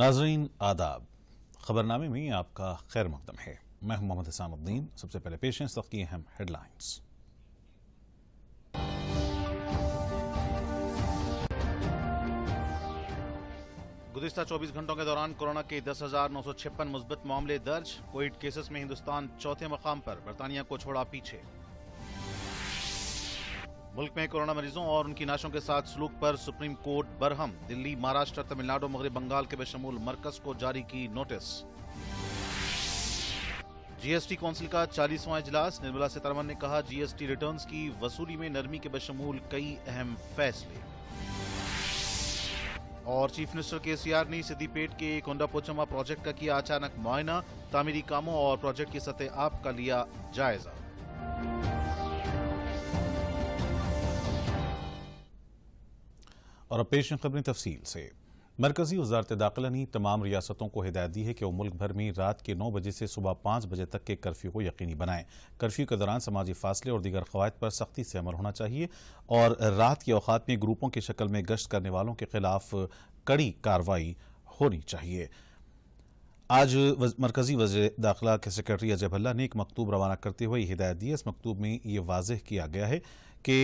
नाजरीन आदाब खबरनामे में आपका खैर मकदम है मैं हूं मोहम्मद हसामुद्दीन सबसे पहले पेश हैं सख्त की अहम हेडलाइंस गुजशत 24 घंटों के दौरान कोरोना के दस हजार नौ सौ छप्पन मुस्बत मामले दर्ज कोविड केसेस में हिंदुस्तान चौथे मकाम पर बरतानिया को छोड़ा पीछे मुल्क में कोरोना मरीजों और उनकी नाशों के साथ सलूक पर सुप्रीम कोर्ट बरहम दिल्ली महाराष्ट्र तमिलनाडु मगरब बंगाल के बेशमूल मरकज को जारी की नोटिस जीएसटी काउंसिल का चालीसवां इजलास निर्मला सीतारमन ने कहा जीएसटी रिटर्न्स की वसूली में नरमी के बशमूल कई अहम फैसले और चीफ मिनिस्टर केसीआर ने सिद्दीपेट के कोंडा पोचमा प्रोजेक्ट का किया अचानक मुआयना तामीरी कामों और प्रोजेक्ट की सतह आप का लिया जायजा और अब पेश खबरें तफसील से मरकजी वजारत दाखिला ने तमाम रियासतों को हिदायत दी है कि वो मुल्क भर में रात के नौ बजे से सुबह पाँच बजे तक के कर्फ्यू को यकीनी बनाएं कर्फ्यू के दौरान समाजी फासले और दीगर कवायद पर सख्ती से अमल होना चाहिए और रात के अवकात में ग्रुपों की शक्ल में गश्त करने वालों के खिलाफ कड़ी कार्रवाई होनी चाहिए आज वज, मरकजी वज दाखिला के सेक्रेटरी अजय भल्ला ने एक मकतूब रवाना करते हुए हिदायत दी है इस मकतूब में ये वाजह किया गया है कि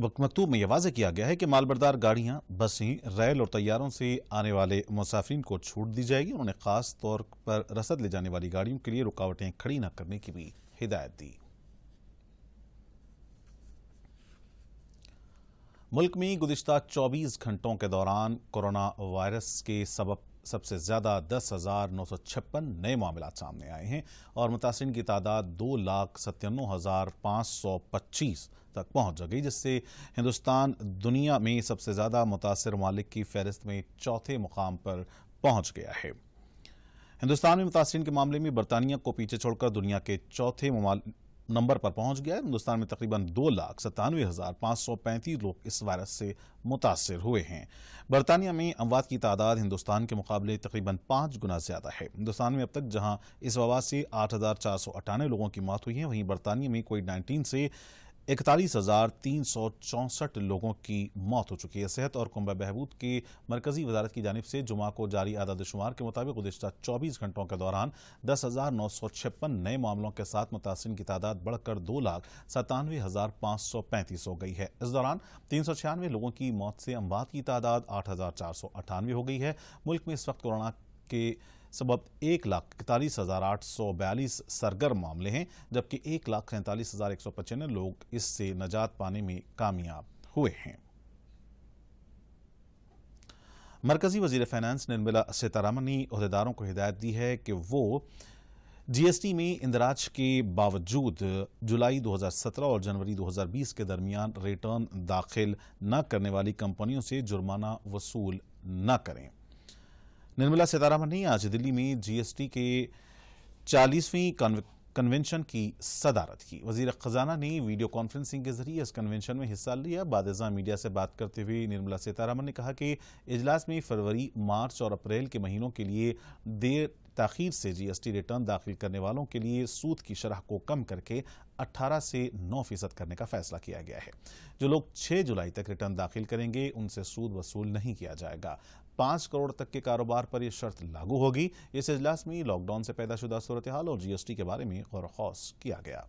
मकतूब में यह वाजे किया गया है कि मालबरदार गाड़ियां बसें रैल और तैयारों से आने वाले मुसाफिन को छूट दी जाएगी उन्होंने खास तौर पर रसद ले जाने वाली गाड़ियों के लिए रुकावटें खड़ी न करने की भी हिदायत दी मुल्क में गुजशत 24 घंटों के दौरान कोरोना वायरस के सबब सबसे ज़्यादा दस हज़ार नौ सौ छप्पन नए मामला सामने आए हैं और मुतासरी की तादाद दो लाख सत्तानवे हज़ार पाँच सौ पच्चीस तक पहुंच गई जिससे हिंदुस्तान दुनिया में सबसे ज़्यादा मुतासर ममालिक की फहरिस्त में चौथे मुकाम पर पहुंच गया है हिंदुस्तान में मुतासरी के मामले में बरतानिया को पीछे छोड़कर दुनिया के चौथे नंबर पर पहुंच गया है हिंदुस्तान में तकरीबन दो लाख सत्तानवे हजार पाँच सौ पैंतीस लोग इस वायरस से मुतासर हुए हैं बरतानिया में अमवात की तादाद हिंदुस्तान के मुकाबले तकरीबन पाँच गुना ज्यादा है हिंदुस्तान में अब तक जहां इस वबा से आठ हजार चार सौ अट्ठानवे लोगों की मौत हुई है वहीं बरतानिया में कोविड नाइन्टीन से इकतालीस हजार तीन सौ चौंसठ लोगों की मौत हो चुकी है सेहत और कुंभ बहबूद की मरकजी वजारत की जानब से जुमा को जारी आदादशुमार के मुताबिक गुजशत चौबीस घंटों के दौरान दस हजार नौ सौ छप्पन नए मामलों के साथ मुतासन की तादाद बढ़कर दो लाख सतानवे हजार पाँच सौ पैंतीस हो गई है इस दौरान तीन सौ छियानवे लोगों की मौत से अमवात की तादाद आठ हजार चार सौ अठानवे हो गई है मुल्क में इस वक्त कोरोना के सबब एक लाख इकतालीस हज़ार आठ सौ बयालीस सरगर्म मामले हैं जबकि एक लाख सैंतालीस हज़ार एक सौ पचानवे लोग इससे नजात पाने में कामयाब हुए हैं मरकजी वजीर फाइनेंस निर्मला सीतारामन ने अहदेदारों को हिदायत दी है कि वो जीएसटी में इंदराज के बावजूद जुलाई 2017 और जनवरी 2020 के दरमियान रिटर्न दाखिल न करने वाली कंपनियों से जुर्माना वसूल न करें निर्मला सीतारामन ने आज दिल्ली में जीएसटी के चालीसवीं कन्वेंशन की सदारत की वजीर खजाना ने वीडियो कॉन्फ्रेंसिंग के जरिए इस कन्वेंशन में हिस्सा लिया बाद मीडिया से बात करते हुए निर्मला सीतारामन ने कहा कि इजलास में फरवरी मार्च और अप्रैल के महीनों के लिए देर तखीर से जीएसटी रिटर्न दाखिल करने वालों के लिए सूद की शरह को कम करके 18 से 9 फीसद करने का फैसला किया गया है जो लोग 6 जुलाई तक रिटर्न दाखिल करेंगे उनसे सूद वसूल नहीं किया जाएगा पाँच करोड़ तक के कारोबार पर यह शर्त लागू होगी इस इजलास में लॉकडाउन से पैदाशुदा सूरत हाल और जीएसटी के बारे में गौरखौस किया गया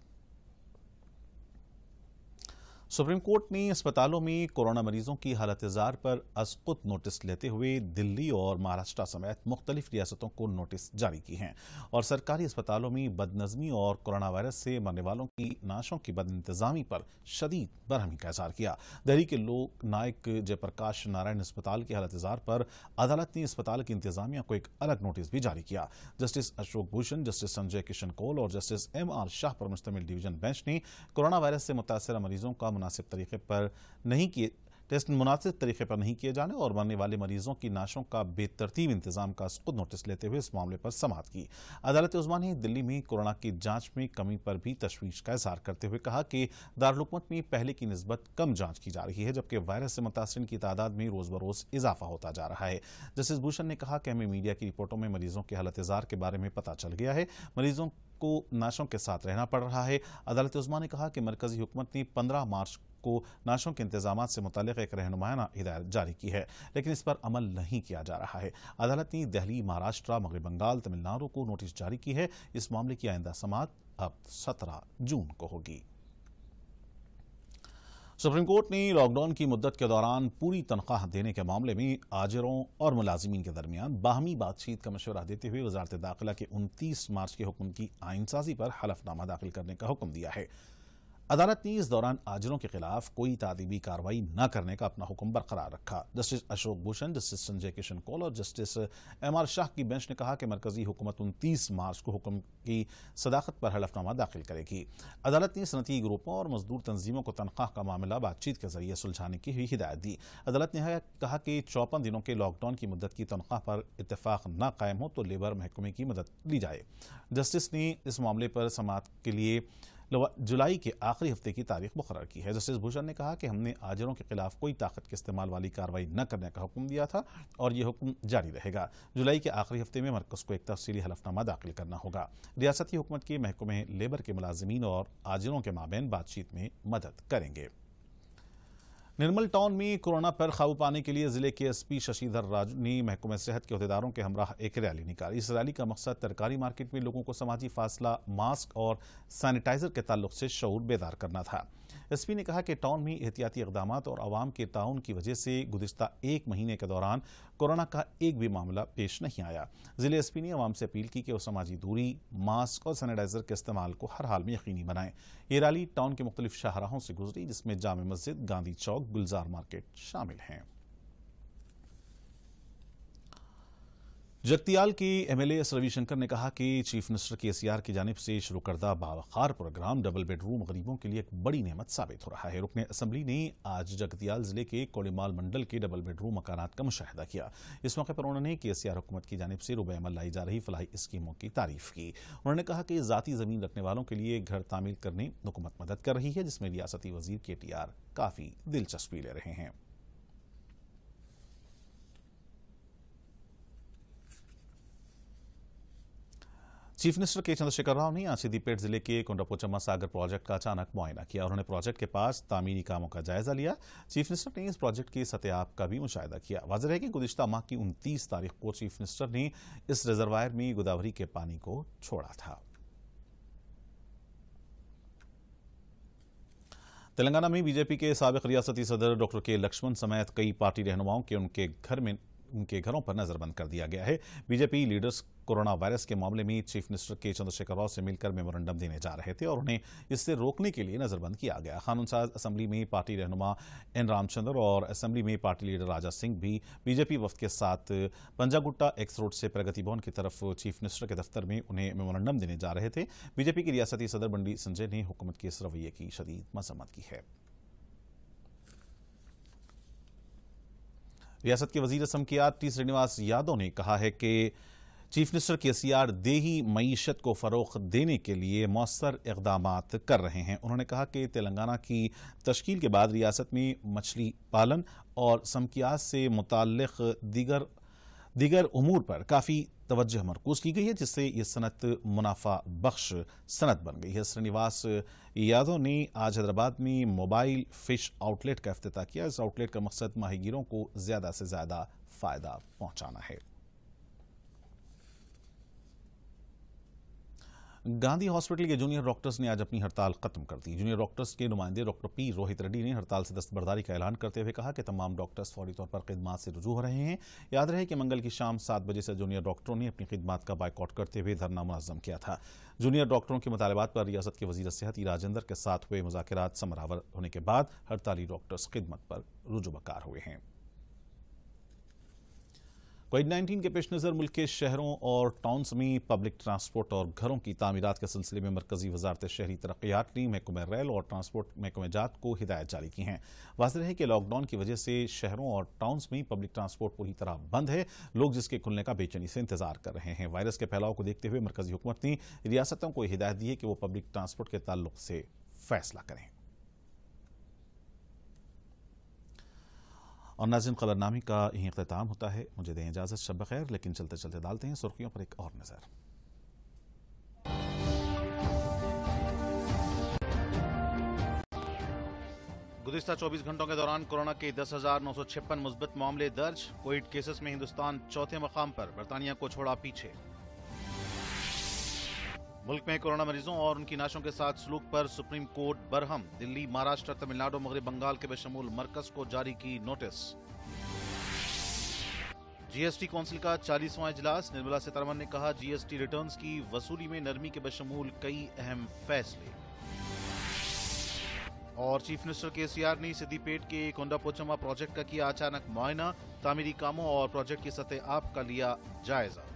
सुप्रीम कोर्ट ने अस्पतालों में कोरोना मरीजों की हालत इजार पर असकुत नोटिस लेते हुए दिल्ली और महाराष्ट्र समेत मुख्तलिफ रियासतों को नोटिस जारी की हैं और सरकारी अस्पतालों में बदनजमी और कोरोना वायरस से मरने वालों की नाशों की इंतजामी पर शदीद बरहमी का इजहार किया दिल्ली के लोक नायक जयप्रकाश नारायण अस्पताल की हालत इजार पर अदालत ने अस्पताल की इंतजामिया को एक अलग नोटिस भी जारी किया जस्टिस अशोक भूषण जस्टिस संजय किशन कौल और जस्टिस एम आर शाह पर मुश्तमिल डिवीजन बेंच ने कोरोना वायरस से मुतासर मरीजों का मुनासिब तरीके पर नहीं किए टेस्ट मुनासिब तरीके पर नहीं किए जाने और मरने वाले मरीजों की नाशों का बेतरतीब इंतजाम का खुद नोटिस लेते हुए इस मामले पर समात की अदालत उस्मा ने दिल्ली में कोरोना की जांच में कमी पर भी तशवीश का इजहार करते हुए कहा कि दारकूमत में पहले की नस्बत कम जांच की जा रही है जबकि वायरस से मुतासर की तादाद में रोज बरोज इजाफा होता जा रहा है जस्टिस भूषण ने कहा कि हमें मीडिया की रिपोर्टों में मरीजों के हालत इजार के बारे में पता चल गया है मरीजों को नाशों के साथ रहना पड़ रहा है अदालत उस्मा ने कहा कि मरकजी हुकूमत ने 15 मार्च को नाशों के इंतजाम से मुतल एक रहनुमाना हिदायत जारी की है लेकिन इस पर अमल नहीं किया जा रहा है अदालत ने दिल्ली महाराष्ट्र मगरब बंगाल तमिलनाडु को नोटिस जारी की है इस मामले की आइंदा समात अब सत्रह जून को होगी सुप्रीम कोर्ट ने लॉकडाउन की मुद्दत के दौरान पूरी तनख्वाह देने के मामले में आजरों और मुलाजमीन के दरमियान बाहमी बातचीत का मशवरा देते हुए वजारत दाखिला के उनतीस मार्च के हुक्म की आइनसाजी पर हलफनामा दाखिल करने का हुक्म दिया है अदालत ने इस दौरान आजरों के खिलाफ कोई तादीबी कार्रवाई न करने का अपना हुक्म बरकरार रखा जस्टिस अशोक भूषण जस्टिस संजय किशन कौल और जस्टिस एम आर शाह की बेंच ने कहा कि मरकजी हुकूमत उनतीस मार्च को हुक्म की सदाकत पर हलफनामा दाखिल करेगी अदालत ने सनती ग्रुपों और मजदूर तंजीमों को तनख्वाह का मामला बातचीत के जरिए सुलझाने की हुई हिदायत दी अदालत ने कहा कि चौपन दिनों के लॉकडाउन की मदद की तनख्वाह पर इतफाक न कायम हो तो लेबर महकमे की मदद ली जाए जस्टिस ने इस मामले पर समात के लिए जुलाई के आखिरी हफ्ते की तारीख मुकर की है जस्टिस भूषण ने कहा कि हमने आजरों के खिलाफ कोई ताकत के इस्तेमाल वाली कार्रवाई न करने का हुक्म दिया था और यह हुक्म जारी रहेगा जुलाई के आखिरी हफ्ते में मरकज को एक तफसी हलफनामा दाखिल करना होगा रियासती हुकूमत के महकमे लेबर के मुलाजमीन और आजरों के माबेन बातचीत में मदद करेंगे निर्मल टाउन में कोरोना पर काबू पाने के लिए जिले के एसपी शशिधर राजू ने महकमे सेहत के अहदेदारों के हमरा एक रैली निकाली इस रैली का मकसद तरकारी मार्केट में लोगों को समाजी फासला मास्क और सैनिटाइजर के ताल्लुक से शौर बेदार करना था एसपी ने कहा कि टाउन में एहतियाती इकदाम और आवाम के ताउन की वजह से गुजशत एक महीने के दौरान कोरोना का एक भी मामला पेश नहीं आया जिले एसपी ने आवाम से अपील की कि वह समाजी दूरी मास्क और सैनिटाइजर के इस्तेमाल को हर हाल में यकीनी बनाएं ये रैली टाउन के मुख्तलिफ शाहराहों से गुजरी जिसमें जाम मस्जिद गांधी चौक गुलजार मार्केट शामिल हैं जगतियाल की एमएलए एस रविशंकर ने कहा कि चीफ मिनिस्टर के केसीआर की जानब से शुरू करदा बाखार प्रोग्राम डबल बेडरूम गरीबों के लिए एक बड़ी नेमत साबित हो रहा है रुकने असम्बली ने आज जगतियाल जिले के कोलीमाल मंडल के डबल बेडरूम मकान का मुशाह किया इस मौके पर उन्होंने केसीआर हुकूमत की जानब से रुबे अमल लाई जा रही फलाही स्कीमों की तारीफ की उन्होंने कहा कि जतीी जमीन रखने वालों के लिए घर तामील करने हुकूमत मदद कर रही है जिसमें रियासती वजीर के टी आर काफी दिलचस्पी ले रहे हैं चीफ मिनिस्टर के चंद्रशेखर राव ने आज सिद्दीपेट जिले के कोंडापोचम्मा सागर प्रोजेक्ट का अचानक मुआयना किया उन्होंने प्रोजेक्ट के पास तामीनी कामों का जायजा लिया चीफ मिनिस्टर ने इस प्रोजेक्ट की सत्याप का भी मुशाह किया वाजह है कि गुजशत माह की उनतीस तारीख को चीफ मिनिस्टर ने इस रिजर्वायर में गोदावरी के पानी को छोड़ा था तेलंगाना में बीजेपी के सबक रियासती सदर डॉक्टर के लक्ष्मण समेत कई पार्टी रहनुमाओं के उनके घर में उनके घरों पर नजरबंद कर दिया गया है बीजेपी लीडर्स कोरोना वायरस के मामले में चीफ मिनिस्टर के चंद्रशेखर राव से मिलकर मेमोरेंडम देने जा रहे थे और उन्हें इससे रोकने के लिए नजरबंद किया गया खानून साज असेंबली में पार्टी रहनुमा एन रामचंद्र और असेंबली में पार्टी लीडर राजा सिंह भी बीजेपी वफद के साथ पंजागुट्टा एक्स रोड से प्रगति भवन की तरफ चीफ मिनिस्टर के दफ्तर में उन्हें मेमोरेंडम देने जा रहे थे बीजेपी की रियासती सदर बंडी संजय ने हुकूमत के इस रवैये की शदीद मजम्मत की है रियासत के वजीर समकियात टी श्रीनिवास यादव ने कहा है कि चीफ मिनिस्टर के सी आर देही मीशत को फ़रोख देने के लिए मौसर इकदाम कर रहे हैं उन्होंने कहा कि तेलंगाना की तश्कील के बाद रियासत में मछली पालन और समकियात से मुतल दीगर दीगर अमूर पर काफ़ी तवज्जह मरकूज की गई है जिससे ये सनत मुनाफा बख्श सनत बन गई है श्रीनिवास यादव ने आज हैदराबाद में मोबाइल फिश आउटलेट का अफ्ताह किया इस आउटलेट का मकसद माहीगीरों को ज़्यादा से ज़्यादा फ़ायदा पहुँचाना है गांधी हॉस्पिटल के जूनियर डॉक्टर्स ने आज अपनी हड़ताल खत्म कर दी जूनियर डॉक्टर्स के नुमाइंदे डॉक्टर पी रोहित रेड्डी ने हड़ताल से दस्तबरदारी का ऐलान करते हुए कहा कि तमाम डॉक्टर्स फौरी तौर पर खिदमत से रुझू हो रहे हैं याद रहे कि मंगल की शाम सात बजे से जूनियर डॉक्टरों ने अपनी खिदमत का बाइकआउट करते हुए धरना मुनजम किया था जूनियर डॉक्टरों के मुतालबात पर रियासत के वजी सेहत राजेंद्र के साथ हुए मुजाकर समरावर होने के बाद हड़ताली डॉक्टर्स खिदमत पर रुजुबकार बकार हुए हैं कोविड नाइन्टीन के पेश नज़र मुल्क के शहरों और टाउन्स में पब्लिक ट्रांसपोर्ट और घरों की तमीरत के सिलसिले में मरकजी वजारत शहरी तरक्यात ने महकम रेल और ट्रांसपोर्ट महकमे जात को हिदायत जारी की है वाजह है कि लॉकडाउन की वजह से शहरों और टाउन्स में पब्लिक ट्रांसपोर्ट पूरी तरह बंद है लोग जिसके खुलने का बेचैनी से इंतजार कर रहे हैं वायरस के फैलाव को देखते हुए मरकजी हुकूमत ने रियासतों को हिदायत दी है कि वो पब्लिक ट्रांसपोर्ट के तल्ल से फैसला करें और नाजिन खबरनामे का यही अख्ताम होता है मुझे दें इजाज़त शब खैर लेकिन चलते चलते डालते हैं सुर्खियों पर एक और नज़र गुजशत 24 घंटों के दौरान कोरोना के दस हजार नौ सौ छप्पन मुस्बत मामले दर्ज कोविड केसेस में हिंदुस्तान चौथे मकाम पर बरतानिया को छोड़ा पीछे मुल्क में कोरोना मरीजों और उनकी नाशों के साथ सलूक पर सुप्रीम कोर्ट बरहम दिल्ली महाराष्ट्र तमिलनाडु मगरब बंगाल के बशमूल मरकज को जारी की नोटिस जीएसटी काउंसिल का चालीसवां इजलास निर्मला सीतारमन ने कहा जीएसटी रिटर्न्स की वसूली में नरमी के बशमूल कई अहम फैसले और चीफ मिनिस्टर के सीआर ने सिद्दीपेट के कोंडापोचमा प्रोजेक्ट का किया अचानक मुआयना तामीरी कामों और प्रोजेक्ट की सतह आप का लिया जायजा